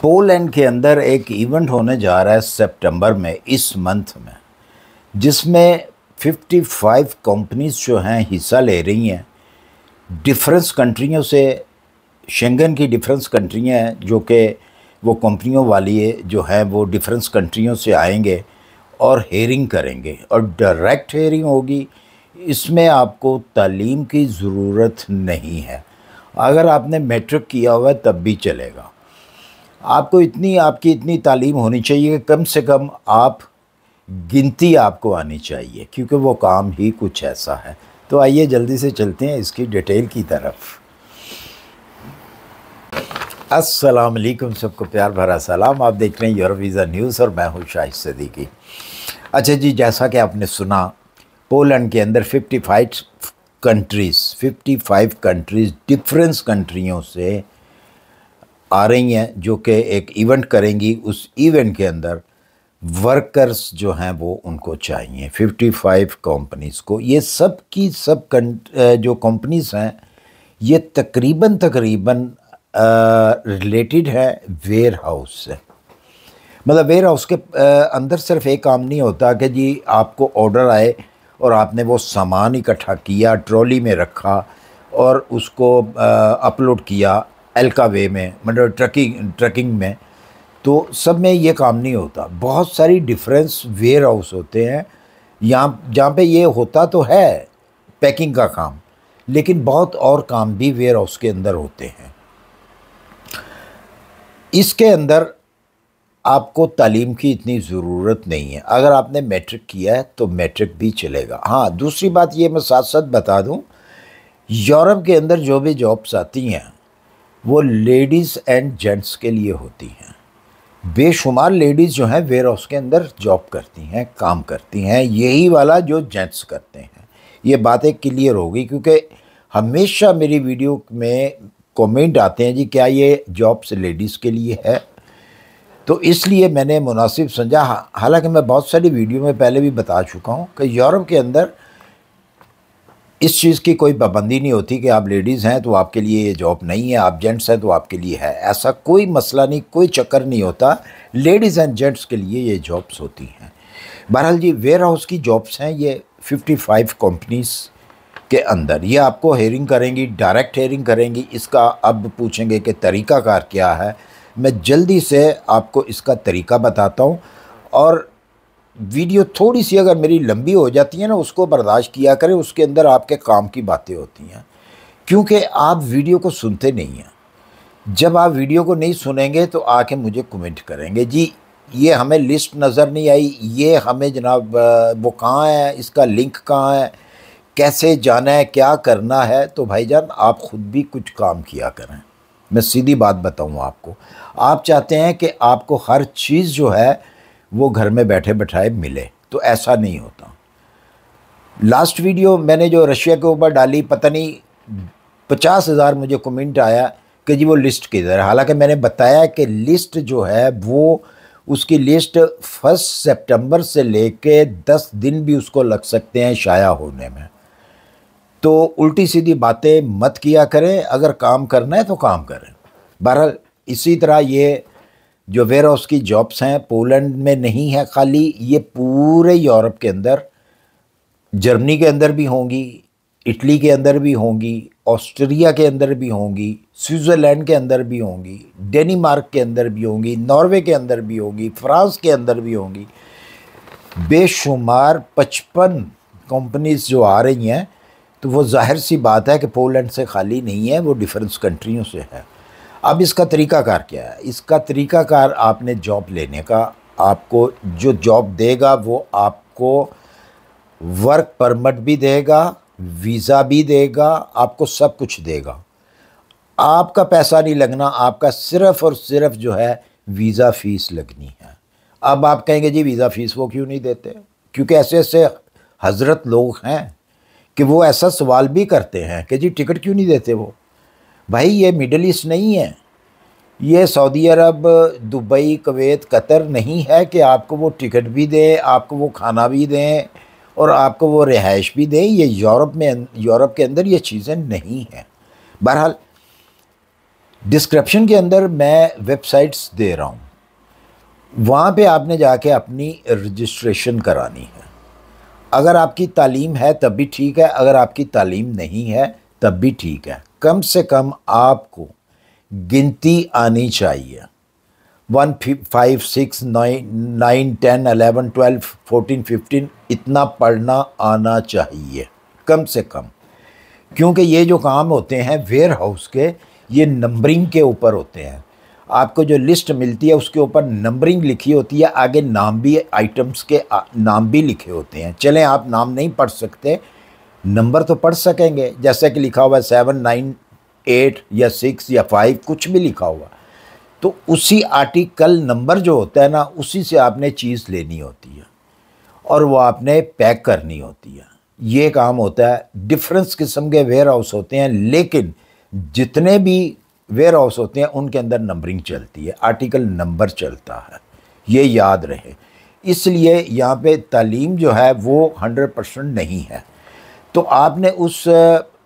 Poland के अंदर एक इवेंट होने जा रहा है सितंबर में इस मंथ में जिसमें 55 कंपनीज जो हैं हिस्सा ले रही हैं डिफरेंस कंट्रियों से शेंगन की डिफरेंस कंट्रियाँ हैं जो कि वो कंपनियों वाली जो हैं वो डिफरेंस कंट्रियों से आएंगे और हेयरिंग करेंगे और डायरेक्ट हेयरिंग होगी इसमें आपको तालीम की ज़रूरत नहीं है अगर आपने मेट्रिक किया हुआ है तब भी चलेगा आपको इतनी आपकी इतनी तालीम होनी चाहिए कि कम से कम आप गिनती आपको आनी चाहिए क्योंकि वो काम ही कुछ ऐसा है तो आइए जल्दी से चलते हैं इसकी डिटेल की तरफ अस्सलाम वालेकुम सबको प्यार भरा सलाम आप देख रहे हैं योर वीज़ा न्यूज़ और मैं हूँ शाहिद सदीकी अच्छा जी जैसा कि आपने सुना पोलैंड के अंदर 55 कंट्रीज़ 55 कंट्रीज़ डिफरेंस कंट्रियों से आ रही हैं जो कि एक इवेंट करेंगी उस इवेंट के अंदर वर्कर्स जो हैं वो उनको चाहिए 55 कंपनीज को ये सब की सब जो कंपनीज हैं ये तकरीबन तकरीबन रिलेटेड है वेयर हाउस से मतलब वेयर हाउस के आ, अंदर सिर्फ एक काम नहीं होता कि जी आपको ऑर्डर आए और आपने वो सामान इकट्ठा किया ट्रॉली में रखा और उसको अपलोड किया एल्का वे में मतलब ट्रकिंग ट्रकिंग में तो सब में ये काम नहीं होता बहुत सारी डिफरेंस वेयर हाउस होते हैं यहाँ जहाँ पे ये होता तो है पैकिंग का काम लेकिन बहुत और काम भी वेयर हाउस के अंदर होते हैं इसके अंदर आपको तालीम की इतनी ज़रूरत नहीं है अगर आपने मैट्रिक किया है तो मैट्रिक भी चलेगा हाँ दूसरी बात ये मैं साथ साथ बता दूँ यूरोप के अंदर जो भी जॉब्स आती हैं वो लेडीज़ एंड जेंट्स के लिए होती हैं बेशुमार लेडीज़ जो हैं वेयर हाउस के अंदर जॉब करती हैं काम करती हैं यही वाला जो जेंट्स करते हैं ये बातें क्लियर हो गई क्योंकि हमेशा मेरी वीडियो में कमेंट आते हैं जी क्या ये जॉब्स लेडीज़ के लिए है तो इसलिए मैंने मुनासिब समझा हालांकि मैं बहुत सारी वीडियो में पहले भी बता चुका हूँ कि यूरोप के अंदर इस चीज़ की कोई पाबंदी नहीं होती कि आप लेडीज़ हैं तो आपके लिए ये जॉब नहीं है आप जेंट्स हैं तो आपके लिए है ऐसा कोई मसला नहीं कोई चक्कर नहीं होता लेडीज़ एंड जेंट्स के लिए ये जॉब्स होती हैं बहरहाल जी वेयर हाउस की जॉब्स हैं ये 55 कंपनीज़ के अंदर ये आपको हेयरिंग करेंगी डायरेक्ट हेयरिंग करेंगी इसका अब पूछेंगे कि तरीक़ाकार क्या है मैं जल्दी से आपको इसका तरीका बताता हूँ और वीडियो थोड़ी सी अगर मेरी लंबी हो जाती है ना उसको बर्दाश्त किया करें उसके अंदर आपके काम की बातें होती हैं क्योंकि आप वीडियो को सुनते नहीं हैं जब आप वीडियो को नहीं सुनेंगे तो आके मुझे कमेंट करेंगे जी ये हमें लिस्ट नज़र नहीं आई ये हमें जनाब वो कहाँ है इसका लिंक कहाँ है कैसे जाना है क्या करना है तो भाई जान आप ख़ुद भी कुछ काम किया करें मैं सीधी बात बताऊँ आपको आप चाहते हैं कि आपको हर चीज़ जो है वो घर में बैठे बैठाए मिले तो ऐसा नहीं होता लास्ट वीडियो मैंने जो रशिया के ऊपर डाली पता नहीं पचास हज़ार मुझे कमेंट आया कि जी वो लिस्ट किधर है हालांकि मैंने बताया कि लिस्ट जो है वो उसकी लिस्ट फर्स्ट सितंबर से लेके दस दिन भी उसको लग सकते हैं शाया होने में तो उल्टी सीधी बातें मत किया करें अगर काम करना है तो काम करें बहरहाल इसी तरह ये जो वेयर हाउस की जॉब्स हैं पोलैंड में नहीं है खाली ये पूरे यूरोप के अंदर जर्मनी के अंदर भी होंगी इटली के अंदर भी होंगी ऑस्ट्रिया के अंदर भी होंगी स्विट्ज़रलैंड के अंदर भी होंगी डेनमार्क के अंदर भी होंगी नॉर्वे के अंदर भी होंगी फ्रांस के अंदर भी होंगी बेशुमार पचपन कंपनीज जो आ रही हैं तो वो जाहिर सी बात है कि पोलैंड से खाली नहीं है वो डिफरेंस कंट्रियों से है अब इसका तरीकाकार क्या है इसका तरीकाकार आपने जॉब लेने का आपको जो जॉब देगा वो आपको वर्क परमिट भी देगा वीज़ा भी देगा आपको सब कुछ देगा आपका पैसा नहीं लगना आपका सिर्फ़ और सिर्फ जो है वीज़ा फ़ीस लगनी है अब आप कहेंगे जी वीज़ा फ़ीस वो क्यों नहीं देते क्योंकि ऐसे ऐसे हज़रत लोग हैं कि वो ऐसा सवाल भी करते हैं कि जी टिकट क्यों नहीं देते वो भाई ये मिडल ईस्ट नहीं है ये Saudi Arab Dubai Kuwait Qatar नहीं है कि आपको वो टिकट भी दें आपको वो खाना भी दें और आपको वो रिहाइश भी दें ये यूरोप में यूरोप के अंदर ये चीज़ें नहीं हैं बहरहाल डिस्क्रिप्शन के अंदर मैं वेबसाइट्स दे रहा हूँ वहाँ पे आपने जाके अपनी रजिस्ट्रेशन करानी है अगर आपकी तालीम है तब भी ठीक है अगर आपकी तालीम नहीं है तब भी ठीक है कम से कम आपको गिनती आनी चाहिए one five six nine nine ten eleven twelve fourteen fifteen इतना पढ़ना आना चाहिए कम से कम क्योंकि ये जो काम होते हैं वेयर हाउस के ये नंबरिंग के ऊपर होते हैं आपको जो लिस्ट मिलती है उसके ऊपर नंबरिंग लिखी होती है आगे नाम भी आइटम्स के नाम भी लिखे होते हैं चलें आप नाम नहीं पढ़ सकते नंबर तो पढ़ सकेंगे जैसे कि लिखा हुआ है सेवन नाइन एट या सिक्स या फाइव कुछ भी लिखा हुआ तो उसी आर्टिकल नंबर जो होता है ना उसी से आपने चीज़ लेनी होती है और वो आपने पैक करनी होती है ये काम होता है डिफरेंस किस्म के वेयर हाउस होते हैं लेकिन जितने भी वेयर हाउस होते हैं उनके अंदर नंबरिंग चलती है आर्टिकल नंबर चलता है ये याद रहे इसलिए यहाँ पे तालीम जो है वो हंड्रेड परसेंट नहीं है तो आपने उस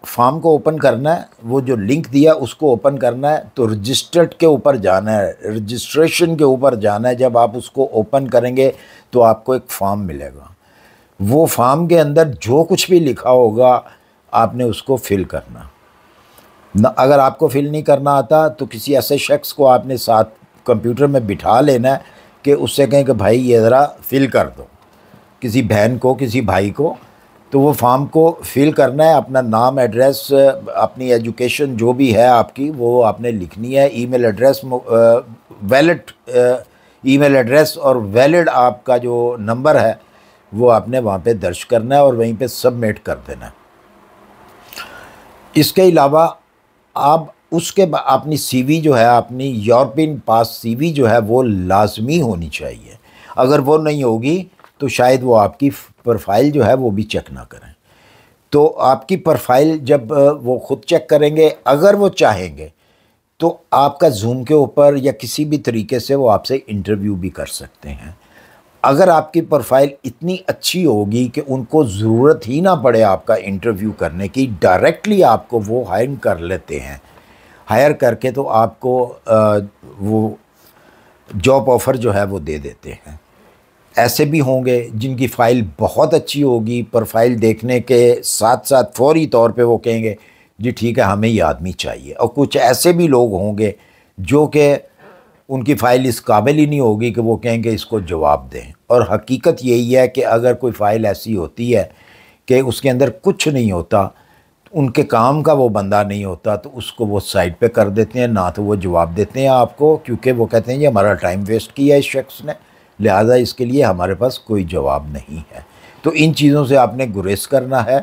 फॉर्म को ओपन करना है वो जो लिंक दिया उसको ओपन करना है तो रजिस्टर्ड के ऊपर जाना है रजिस्ट्रेशन के ऊपर जाना है जब आप उसको ओपन करेंगे तो आपको एक फॉर्म मिलेगा वो फॉर्म के अंदर जो कुछ भी लिखा होगा आपने उसको फिल करना ना अगर आपको फिल नहीं करना आता तो किसी ऐसे शख्स को आपने साथ कंप्यूटर में बिठा लेना है कि उससे कहें कि भाई ये ज़रा फिल कर दो किसी बहन को किसी भाई को तो वो फॉर्म को फिल करना है अपना नाम एड्रेस अपनी एजुकेशन जो भी है आपकी वो आपने लिखनी है email address valid email address और वैलिड आपका जो नंबर है वो आपने वहाँ पे दर्ज करना है और वहीं पे सबमिट कर देना है इसके अलावा आप उसके अपनी सीवी जो है अपनी यूरोपियन पास सीवी जो है वो लाजमी होनी चाहिए अगर वो नहीं होगी तो शायद वो आपकी प्रोफाइल जो है वो भी चेक ना करें तो आपकी प्रोफाइल जब वो ख़ुद चेक करेंगे अगर वो चाहेंगे तो आपका जूम के ऊपर या किसी भी तरीके से वो आपसे इंटरव्यू भी कर सकते हैं अगर आपकी प्रोफाइल इतनी अच्छी होगी कि उनको ज़रूरत ही ना पड़े आपका इंटरव्यू करने की डायरेक्टली आपको वो हायर कर लेते हैं हायर करके तो आपको आ, वो जॉब ऑफ़र जो है वो दे देते हैं ऐसे भी होंगे जिनकी फ़ाइल बहुत अच्छी होगी पर फाइल देखने के साथ साथ फौरी तौर पे वो कहेंगे जी ठीक है हमें ये आदमी चाहिए और कुछ ऐसे भी लोग होंगे जो कि उनकी फ़ाइल इस काबिल ही नहीं होगी कि वो कहेंगे इसको जवाब दें और हकीकत यही है कि अगर कोई फ़ाइल ऐसी होती है कि उसके अंदर कुछ नहीं होता उनके काम का वो बंदा नहीं होता तो उसको वो साइड पे कर देते हैं ना तो वो जवाब देते हैं आपको क्योंकि वो कहते हैं ये हमारा टाइम वेस्ट किया इस शख्स ने लिहाजा इसके लिए हमारे पास कोई जवाब नहीं है तो इन चीज़ों से आपने गुरेज करना है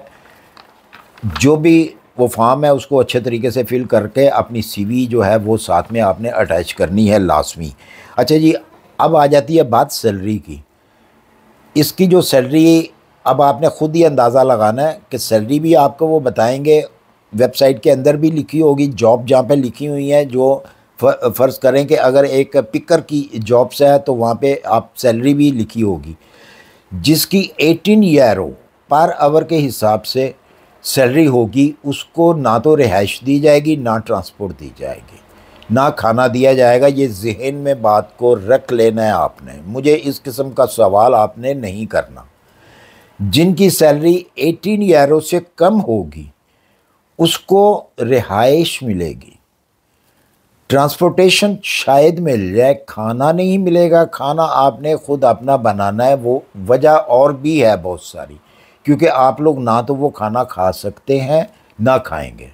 जो भी वो फॉर्म है उसको अच्छे तरीके से फिल करके अपनी सीवी जो है वो साथ में आपने अटैच करनी है लाजमी अच्छा जी अब आ जाती है बात सैलरी की इसकी जो सैलरी अब आपने ख़ुद ही अंदाज़ा लगाना है कि सैलरी भी आपको वो बताएंगे वेबसाइट के अंदर भी लिखी होगी जॉब जहाँ पे लिखी हुई है जो फ़र्ज़ करें कि अगर एक पिकर की जॉब से है तो वहाँ पे आप सैलरी भी लिखी होगी जिसकी 18 ईयरो पर आवर के हिसाब से सैलरी होगी उसको ना तो रिहाइश दी जाएगी ना ट्रांसपोर्ट दी जाएगी ना खाना दिया जाएगा ये जहन में बात को रख लेना है आपने मुझे इस किस्म का सवाल आपने नहीं करना जिनकी सैलरी 18 ईयरों से कम होगी उसको रिहाइश मिलेगी ट्रांसपोर्टेशन शायद मिल जाए खाना नहीं मिलेगा खाना आपने ख़ुद अपना बनाना है वो वजह और भी है बहुत सारी क्योंकि आप लोग ना तो वो खाना खा सकते हैं ना खाएंगे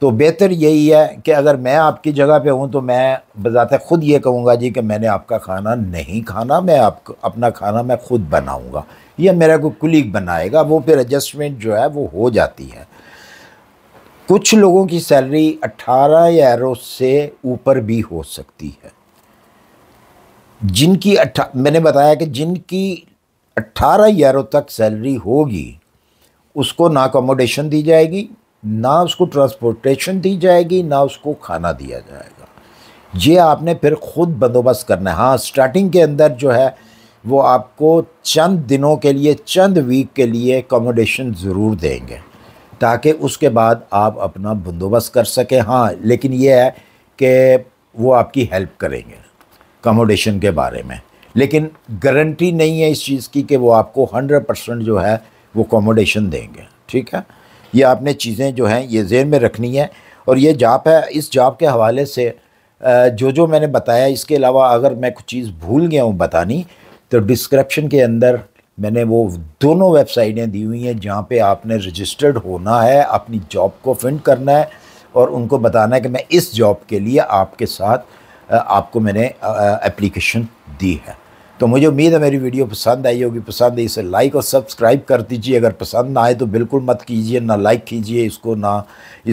तो बेहतर यही है कि अगर मैं आपकी जगह पे हूँ तो मैं बजात ख़ुद ये कहूँगा जी कि मैंने आपका खाना नहीं खाना मैं आप अपना खाना मैं ख़ुद बनाऊँगा या मेरा कोई कुलीग बनाएगा वो फिर एडजस्टमेंट जो है वो हो जाती है कुछ लोगों की सैलरी 18 यूरो से ऊपर भी हो सकती है जिनकी अट्ठा मैंने बताया कि जिनकी 18 यूरो तक सैलरी होगी उसको ना अकोमोडेशन दी जाएगी ना उसको ट्रांसपोर्टेशन दी जाएगी ना उसको खाना दिया जाएगा ये आपने फिर ख़ुद बंदोबस्त करना है हाँ स्टार्टिंग के अंदर जो है वो आपको चंद दिनों के लिए चंद वीक के लिए अकोमोडेशन ज़रूर देंगे ताकि उसके बाद आप अपना बंदोबस्त कर सकें हाँ लेकिन ये है कि वो आपकी हेल्प करेंगे कमोडेशन के बारे में लेकिन गारंटी नहीं है इस चीज़ की कि वो आपको हंड्रेड परसेंट जो है वो कमोडेशन देंगे ठीक है ये आपने चीज़ें जो हैं ये जेन में रखनी है और ये जाप है इस जाप के हवाले से जो जो मैंने बताया इसके अलावा अगर मैं कुछ चीज़ भूल गया हूँ बतानी तो डिस्क्रप्शन के अंदर मैंने वो दोनों वेबसाइटें दी हुई हैं जहाँ पे आपने रजिस्टर्ड होना है अपनी जॉब को फिंड करना है और उनको बताना है कि मैं इस जॉब के लिए आपके साथ आपको मैंने एप्लीकेशन दी है तो मुझे उम्मीद है मेरी वीडियो पसंद आई होगी पसंद आई इसे लाइक और सब्सक्राइब कर दीजिए अगर पसंद ना आए तो बिल्कुल मत कीजिए ना लाइक कीजिए इसको ना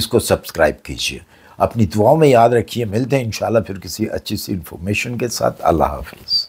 इसको सब्सक्राइब कीजिए अपनी दुआओं में याद रखिए मिलते हैं इन फिर किसी अच्छी सी इन्फॉर्मेशन के साथ अल्लाह हाफिज़